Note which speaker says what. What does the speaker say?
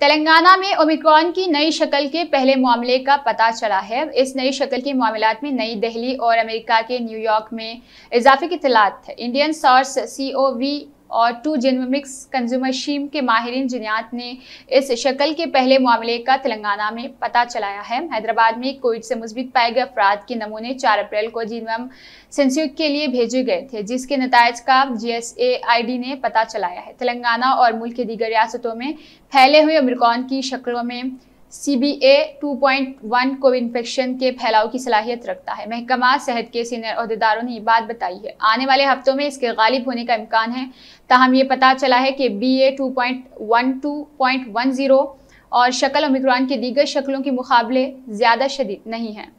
Speaker 1: तेलंगाना में ओमिक्रॉन की नई शक्ल के पहले मामले का पता चला है इस नई शक्ल के मामला में नई दिल्ली और अमेरिका के न्यूयॉर्क में इजाफे की तलात Indian SARS C O V और टू कंज्यूमर शीम के माहरीन जिनात ने इस शक्ल के पहले मामले का तेलंगाना में पता चलाया है हैदराबाद में कोविड से मुस्बित पाए गए अफराद के नमूने 4 अप्रैल को जिनम सेंसिंग के लिए भेजे गए थे जिसके नतज का डी ने पता चलाया है तेलंगाना और मुल्क की दीगर रियासतों में फैले हुए अमरिकॉन की शक्लों में C B A two point one को इन्फेक्शन के फैलाव की सलाहियत रखता है महकमा सेहत के सीनियर अहदेदारों ने ये बात बताई है आने वाले हफ्तों में इसके गालिब होने का इम्कान है ताहम ये पता चला है कि B A two point one two point one zero और शक्ल ओमिक्रॉन की दीगर शक्लों के मुकाबले ज़्यादा शदीद नहीं है